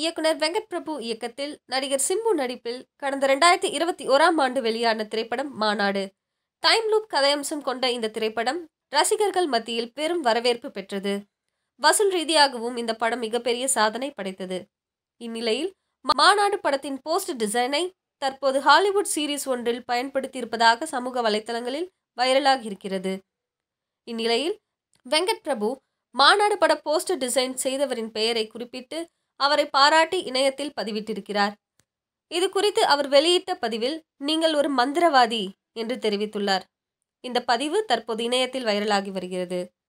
இயக்குனர் வெங்கட் பிரபு இயக்கத்தில் நடிகர் சிம்பு நடிப்பில் கடந்த ரெண்டாயிரத்தி இருபத்தி ஓராம் ஆண்டு வெளியான திரைப்படம் மாநாடு டைம் லூப் கதையம்சம் கொண்ட இந்த திரைப்படம் ரசிகர்கள் மத்தியில் பெரும் வரவேற்பு பெற்றது வசூல் ரீதியாகவும் இந்த படம் மிகப்பெரிய சாதனை படைத்தது இந்நிலையில் மாநாடு படத்தின் போஸ்ட் டிசைனை தற்போது ஹாலிவுட் சீரீஸ் ஒன்றில் பயன்படுத்தியிருப்பதாக சமூக வலைத்தளங்களில் வைரலாக இருக்கிறது இந்நிலையில் வெங்கட் பிரபு மாநாடு பட போஸ்டர் டிசைன் செய்தவரின் பெயரை குறிப்பிட்டு அவரை பாராட்டி இணையத்தில் பதிவிட்டிருக்கிறார் இது குறித்து அவர் வெளியிட்ட பதிவில் நீங்கள் ஒரு மந்திரவாதி என்று தெரிவித்துள்ளார் இந்த பதிவு தற்போது இணையத்தில் வைரலாகி வருகிறது